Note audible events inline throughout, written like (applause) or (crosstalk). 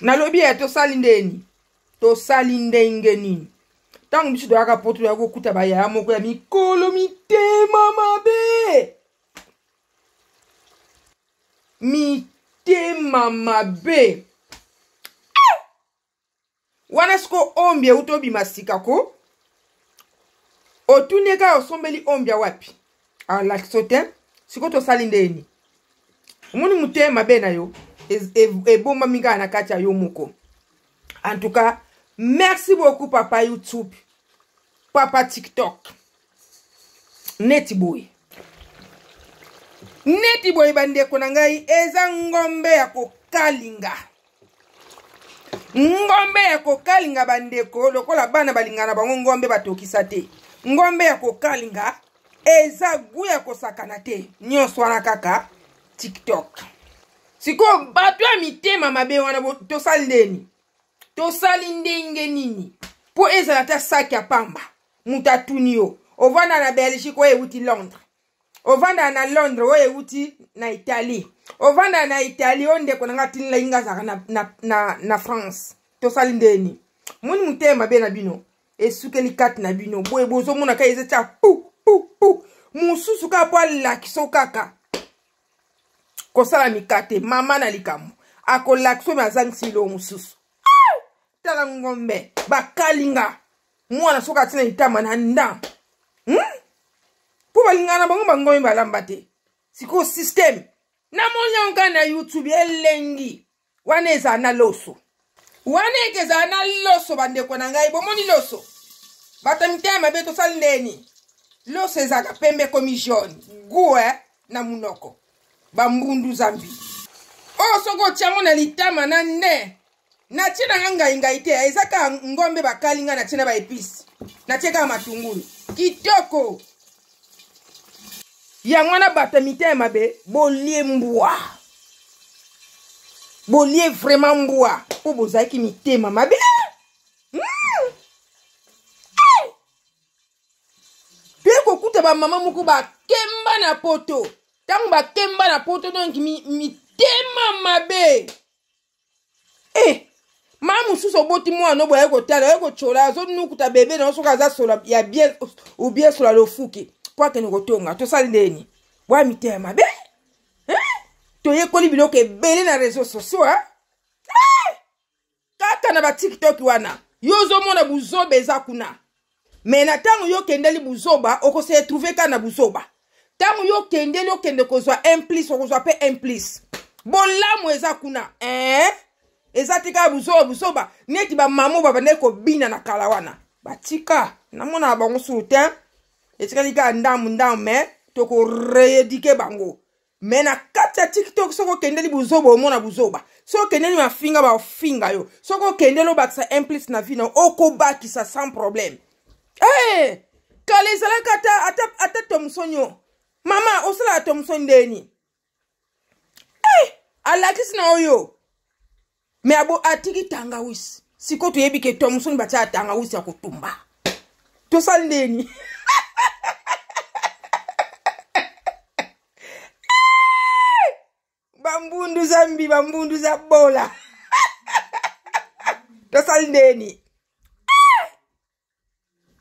nalobi ye tosali ndeni tosali ndenge nini ntango biso toyaka po toya kokuta bayaya moko ya mikolo mitema mabe mitema mabe wana siko ombia euti obima sika ko otundi eka osombeli ombia wapi alakiso ah, te siko tosali ndeni omoni motema mabe na yo E- e- ebombami kaka na kati ya yo moko en tout cas merci beaucoup papa youtube papa tiktok neti boye neti boye bandeko na ngai eza ngombe ya kokalinga ngombe ya kokalinga bandeko lokola bana balingana bango ngombe batokisa te ngombe ya kokalinga eza gu ya kosakana te nyonso wana kaka tiktok sikoyo bato ya mitema mabe wana tosali ndeni tosali ndenge nini mpo ezala ta saki ya pamba moto atuni yo ovanda na belgique oyo euti londres ovanda na londres oyo euti na italie ovanda na italie oyo ndeko na nga tinilaki nga azalaka na, na, na, na france tosali ndeni moni motema mabe na bino esukeli kati na bino boye bozomona ka eza tia pu pu pu mosusu kaka po alakisa kaka kosala mikate mama na likambo akolaki soki azangisi biloko mosusu tala ngombe bakalinga mwana soki atina litama na nda mpo hmm? balingana na bango bangombe balamba te sikoyo systeme namoni yango kaka na youtube elengi wana ezala na loso wana eke ezala na loso bandeko na ngai bomoni loso bato mitema mabe tosali ndeni loso ezalaka pembe ekomi jaune gue eh, na munoko bambundu zambi oyo oh, soki otiango na litama na nde natie nanga ngaingai te eza kaka ngombe bakali ngai natie na baepisi natie kaka matungulu kitoko yango wana bato ya mita ya mabe bolie mbwa bolie vraiment mbwa mpo bozalaki mitema mabe mpe hmm. eh. kokuta bamama moko bakemba na poto ntango bakemba na poto donk mitema mabe e eh, ma mosusu oboti mwana oboye oye kotala oye kotyola azonukuta bebe na yo soki aza sola ya bien ou bien sola lofuki mpo akende kotonga tosali ndeni bwa mitema mabe eh, toyekoli biloko ebele na réseau sociaux eh, kaka na batiktok wana yo ozomona buzoba eza kuna me na ntango yo okendeli buzoba okoseye trouve kaka na buzoba ntango yo okendeli okende kozwa implice okozwa mpe implice bolamu eza kuna eh? eza te kaka buzoba buzoba neti bamama babandeli kobina na kala wana batika namona bango sulu te etikali kaka ndamu ndamu me tokoreedike bango me na kati ya tiktok soki okendeli buzoba omona buzoba soki okendeli mafinga bafinga yo soki okendeli obakisa implice na vi na yo okobakisa sans problème e eh! hey! kala ezalaka ata tomusoni yo mama osala tomuso ndeni hey, eh, alakisi na oyo me abo atiki tangawisi siko toyebi ke tomuso ni batia tangawisi ya kotumba tosala ndeni eh, bambundu za mbi bambundu za bola tosali ndeni eh,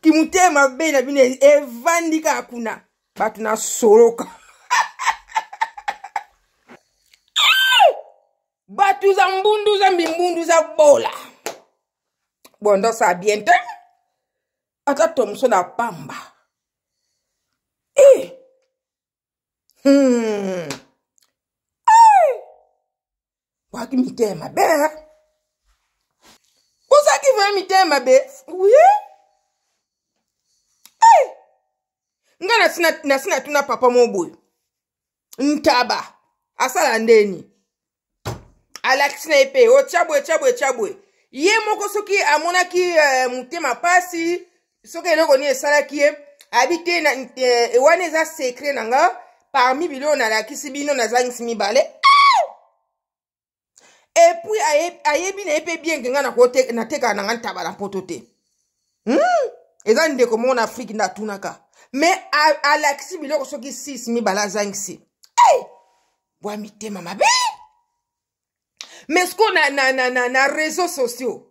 kimutema bei na bino evandi kaka kuna bato na soloka bato za mbundu za mimbundu za bola bondo sa bien te ata tomso na pamba e hmm. bwaki eh! mitema be kozaki vraimen mitema be oui nga na si na tuna papa m ogboe ntaba asala ndeni ala tinepe ochabwe chabwe chabwe ye moko soki amonaki uh, motema pasi soki eloko nini esalaki ye abi te uh, wana eza sekre na nga parmi biloko nalakisi bino nazangisi mibale epui ayebi na ye mpe bienge nga natekaka na nga ntabala mpoto te hmm? eza ndeko moko na afrike ndatunaka me alakisi biloko soki 6 mibale azangi si ei bwami tema mabe mais siko na, na, na, na, na réseau sociaux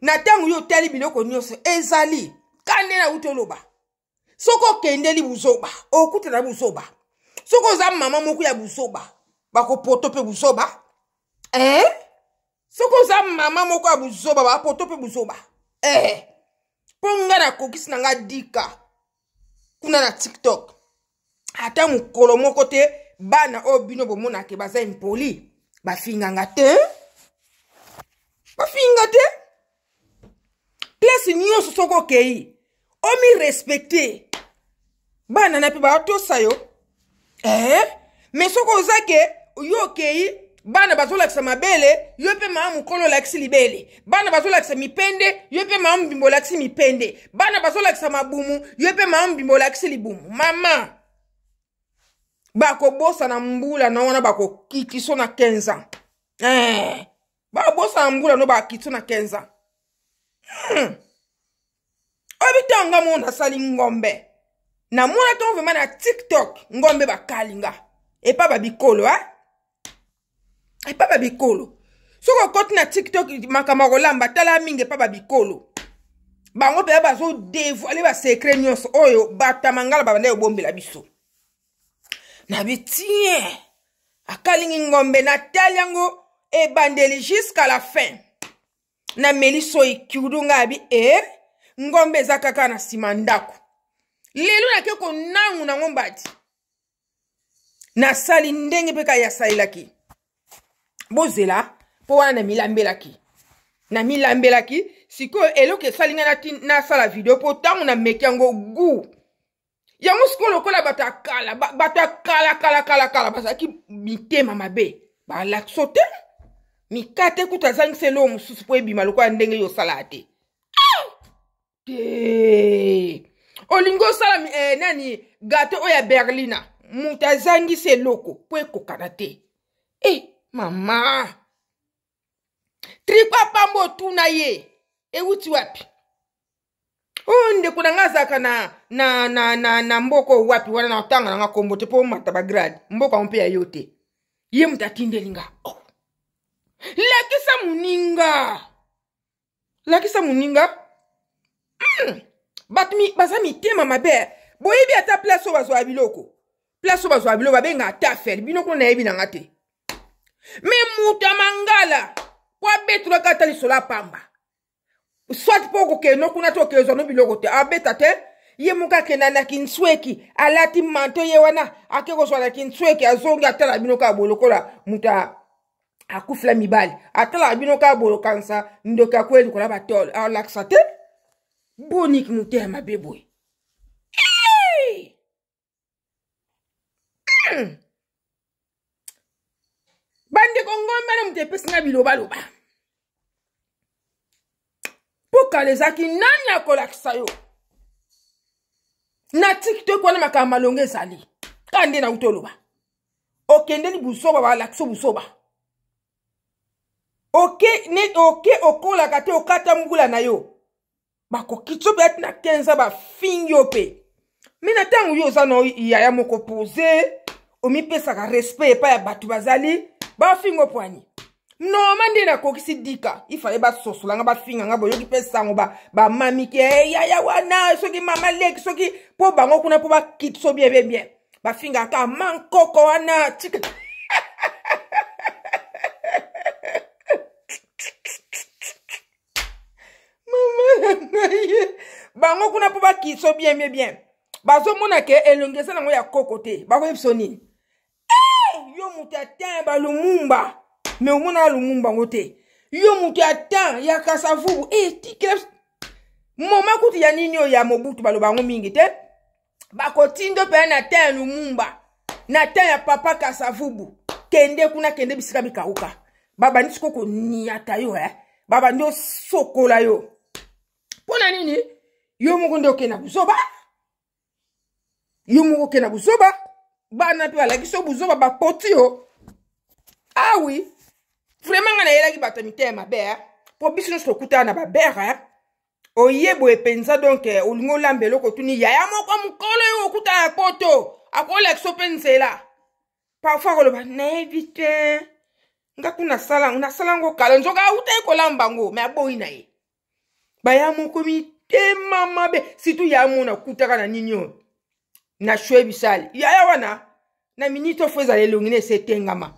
na ntango yo otali biloko nyonso ezali kande nauti oloba soki okendeli buzoba okutana buzoba soki oza mama moko ya buzoba bakopoto mpe buzoba eh? soki oza mama moko ya buzoba bapoto mpe buzoba eh? mpo nga nakokisi na nga dika kuna na tiktok ata mokolo moko te bana oyo bino bomonake baza impoli bafinganga te bafinga te place nyonso soki okei omirespecte bana na mpe baotosa yo eh? me soki oza ke yo okei bana bazolakisa mabele yo mpe mama mokolo olakisi libele bana bazolakisa mipende yo mpe mama mobimba olakisi mipende bana bazolakisa mabumu yo mpe mama mobimba olakisi libumu mama bakobosana mbula na wana bakokikiso na 15 ans eh. bakobosana mbula no bakiso na 15 ans hmm. obitanga mo nasali ngombe namonaki vraimen na tiktok ngombe bakalinga epa babikolo eh? epa babikolo soki okoti na tiktok makambo ya kolamba tala mingi epa babikolo bango mpenza bazodevoile basekre nyonso oyo bato ya mangala babanda yobombela biso na bitie akalingi ngombe natali yango ebandeli jusqu'à la fin nameli so ekudu ngai abi e ngombe eza kaka na nsima ndako lelo nake konangu nango mbati nasali ndenge mpe kayasayelaki bozela mpo wana na milambelaki na milambelaki sikoyo eloko esali ngai nasala video mpo ntango na meki yango gu yango sikoyo lokola bato ya kala bato ya kala kala kala kala bazalaki mitema mabe balakso te mika te kuta azangisa eloko mosusu mpo ebima lokola ndenge yo osala te te olingi osala eh, nani gate oyo ya berlina moto azangisa eloko mpo ekokana te e eh, mama trikwa pamba otuna ye ewuti wapi oyo oh, ndeko na nga azalaka na, na, na, na, na mboka wapi wana na otanga na nga kombo te mpo omata bagrade mboka yango mpe ya yo te ye moto atindeli nga oh. lakisa moninga lakisa moninga mm. bato mi, baza mitema mabe boyebi ata place oyo bazwaka biloko place oyo bazwaka biloko babengaka tafel bino kuna nayebi na nga te me moto ya mangala mpo abetola kaka ta lisolo apamba swati mpo okokeno kuna te okezwa no biloko te abeta te ye moko akenda na kintsweki alati manto ye wana ake kozwa na kintsweki azongi atala bino kaka boye lokola moto akufula mibali atala bino kaka boye lokanisa ndoki akue likola batole alakisa te boniki moto ya mabe boye Mm. (clears throat) bandeko ngombana moto epesinga bilobaloba pokala ezalaki nani akolakisa yo na tiktok wana makambo malongo ezali kaka nde nauti oloba okendeli busoba balakiso busoba oke ne oke okolaka te okata mbula na yo bakoki so mpe ati na kenza bafingi yo mpe me na ntango yo oza na yaya moko pose omipesaka respect epai ya bato bazali bafingo poani noma nde nakokisi dika ifale basosolanga bafinganga boyoki mpe sango bamamiki eyaya eh, wana soki mama leki soki mpo bango kuna mpo bakiti so bien bien bien bafingaka ma nkoko wana tika mama na ngai bango kuna mpo bakiti so bien bien bien bazomona ke elongi eza nango ya koko te bakoyebiso nini yo moto ya tan ya balumumba me omona ya lumumba ngo te yo moto ya tan ya kasavubu e tikela moma kuti ya nini oyo ya mobutu baloba yango mingi te bakotindo mpe na tan ya lumumba na tan ya papa kasavubu kende kuna kende bisika bikauka babandi siko koniata yo eh? babandi osokola yo mpo na nini yo moko nde okenda kuzoba yo moko okenda kuzoba bana mpe balaki so buzoba bakoti yo awi ah vraimen nga nayelaki bato ya mitema mabe mpo ah. biso nyonso tokutana na babere ah. oye boye mpenza donk eh, olingi olamba eloko tuni yaya moko mokolo oyo okutana ya poto akolakisa mpe nzela parfois akoloba nayebi te nga kuna nasalango kala nzoka auta ye kolamba ngo me aboyi na ye baya moko mitema mabe surtout ya mona okutaka na nini oyo na shue ebisali yaya wana na miniti ofu ezala elongi na esi etengama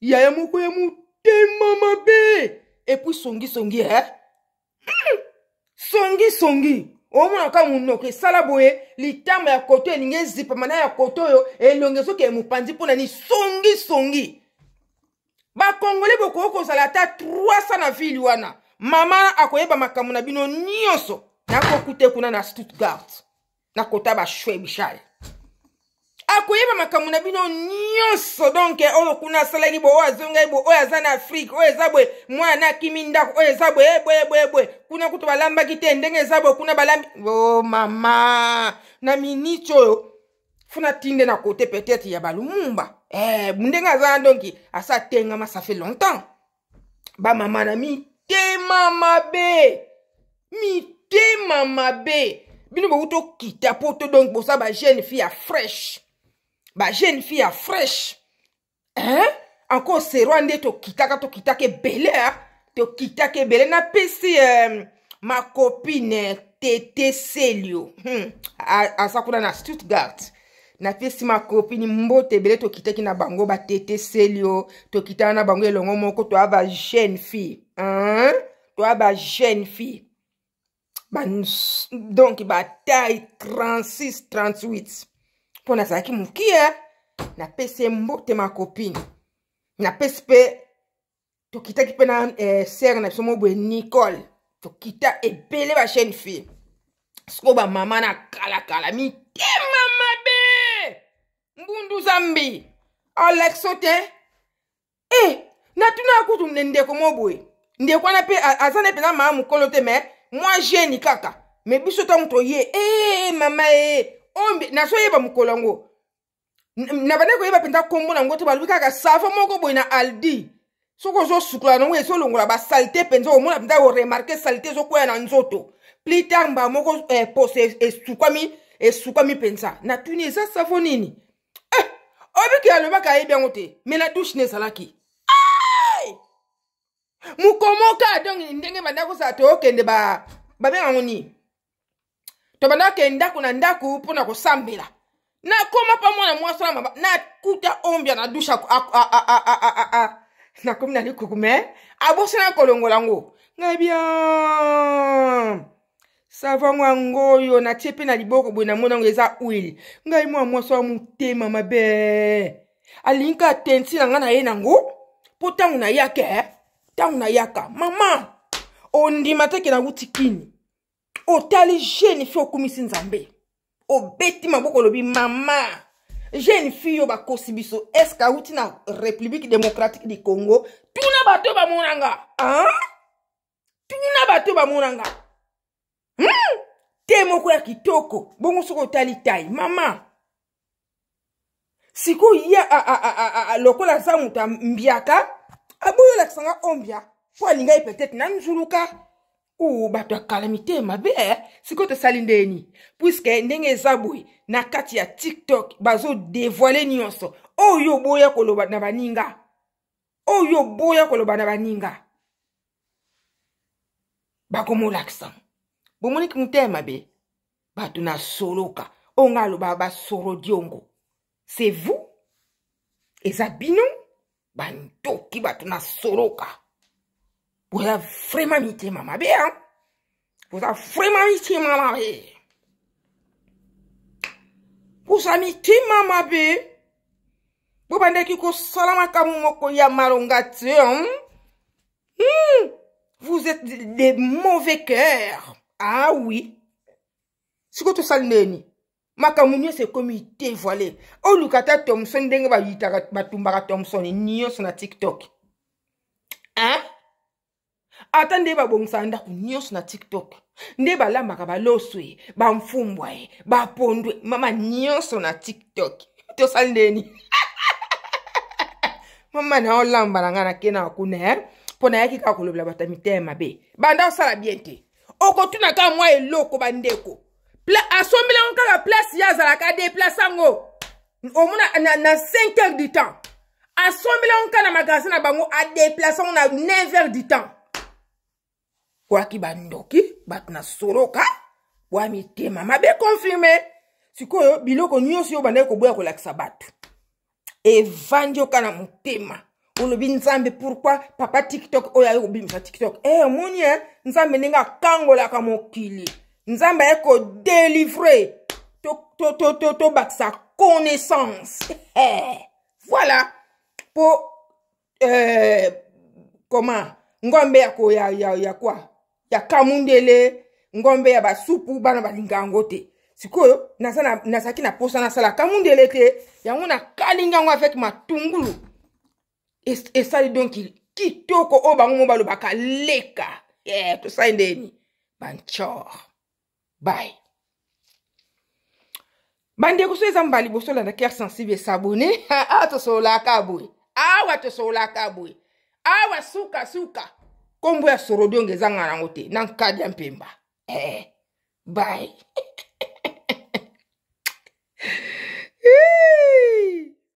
yaya moko ya motema mabe epui songisongi hmm. e eh? songisongi omona ka monoko esala boye litama ya koto elingi ezipama na ya koto oyo elongi soki emopanzi mpo na ni songisongi bakongole bokoki kozala ata 300 na vile wana mama akoyeba makambo na bino nyonso nakokute kuna na stuttgart na kota bashwe bishai akoyeba makambo na bino nyonso donk oyo kuna asalaki boye oyo azongai boye oyo aza na afrike oyo eza boye mwana na akimi ndako oyo eza boye boyeboyeboye kuna kutu balambaki te ndenge eza boye kuna balambi o oh, mama na miniti oyo funa tinde na kote peut-être ya balumumba eh, ndenge aza na donki asa atengama ça fait longtemps bamama na mitema mabe mitema mabe bino bowutokita mpo to donc boza bajeune fille ya fresh bajeune fille ya fresh hein? encore serwa nde tokitaka tokitaka ebele tokitaka ebele napesi um, euh, makopine tete selio hmm. aza kuna na stuttgart napesi makopini mbote ebele tokitaki na bango batete selio tokitaka na bango elongo moko toya bajeune fille hein? toya bajeune fille ba donk bataille 36 38 mpo nazalaki mokie napesi ye mbotema kopine napesi mpe tokitaki mpe na eh, sere na biso mo boye nicole tokita ebele bachaine fille sikoyo bamama na kalakala mitema mabe mbundu zambi alexo te e eh, natuna kutu ndeko mo boye ndeko wana mpe aza na mpenza mama mokolo te mais mwa jeune kaka me biso ntango toye e mama e ombe nazoyeba mokolo yango na bandeko koyeba mpenza nkombo na yango te balobi kaka savon moko boye na aldi soki ozosukola nango ezolongola basalite mpenza omona mpenza koremarke salite ezokwela na nzoto plus tard mbaa moko eh, pose esukwami esukwami mpenza natuni eza savon nini eh, obiki alobaka ayebi yango te me na dushe ne ezalaki mukomoka donc ndenge banda kosala toyokende babengango nini tobanda kokende ndako na ndako mpona kosambela nakóma mpa mwana mwasi wana maba nakuta ombia na dushe nakomi na likuku me abosana kolongola ngo ngai bien savango yango oyo natie mpe na liboko boye namoni yango eza wili ngai mwana mwasi wa motema mabe alingi ka tensi na ngai na ye nango mpo ntango nayake ntango nayaka mama ondima teke nauti kini otali jeune fille okumisi nzambe obeti maboko olobi mama jeune fille oyo bakosi biso eske auti na république démocratique du congo tuna bato bamonanga tuna bato bamonanga hmm? te moko ya kitoko bongo soki otali tai mama sikoyo ya lokola aza moto ambiaka aboyi olakisa nga ombia mpo alinga ye peut-être nanzuluka o bato ya kala mitema be eh? sikoyo tosali ndeni puiske ndenge eza boye na kati ya tiktok bazodevoile nyonso oyo oboya koloba na baninga oyo oboya koloba na baninga bakomolakisa bomoniki motema e be bato na soloka oyo nga alobaka basoro diongo c'est vous eza bino bandoki bato na Vous avez vraiment hein. vraiment Vous avez vraiment vous vous mis ya hein. hmm. vous êtes des mauvais cœurs ah oui ça le neni makambo nyonso ekomi dévoile oluka ata thomson ndenge bayitaka batumbaka thomson nyonso na tiktok hein? ata nde babongisaka ndako nyonso na tiktok nde balambaka baloso ye bamfumbwa ye bapondwe mama nyonso na tiktok (laughs) tosali ndeni (laughs) mama na olamba na ngai nake na kuna e mpo nayaki kaka kolobela bato ya mitema mabe banda osala bien te okotuna kaka mwa eloko bandeko asombilango kaka place ye azalaka adeplace yango omona na, na 5 heures du temps asombilango kaka na magasin na bango adeplace yango na 9 heures du temps oyaki bandoki bato na soroka bwa mitema mabe confirme sikoyo biloko nyonso oyo bandaki koboya kolakisa bato evandi oka na motema olobi nzambe pourkui papa tiktok oyo aye kobimisa tiktok e omoni e nzambe ndenge akangolaka mokili nzambe aye kodelivre tobakisa connaissance (laughs) eh, voilà mpo euh, comment ngombe ya, ya, ya, ya kwa ya kamundele ngombe ya basupu bana balinga yango te sikoyo nazalaki na posa nasala kamundele te yango nakalinga yango avec matungulu esali es donc kitoko oyo bango mo balobaka leka yeah, tosali ndeni banchor bye bandeko so eza mba liboso olanda kere sensible esabone awa tosololaka boye awa tosololaka boye awa suka suka nkombo ya sorodionge ezanga nango te na nkadi ya mpemba eh, bye (laughs)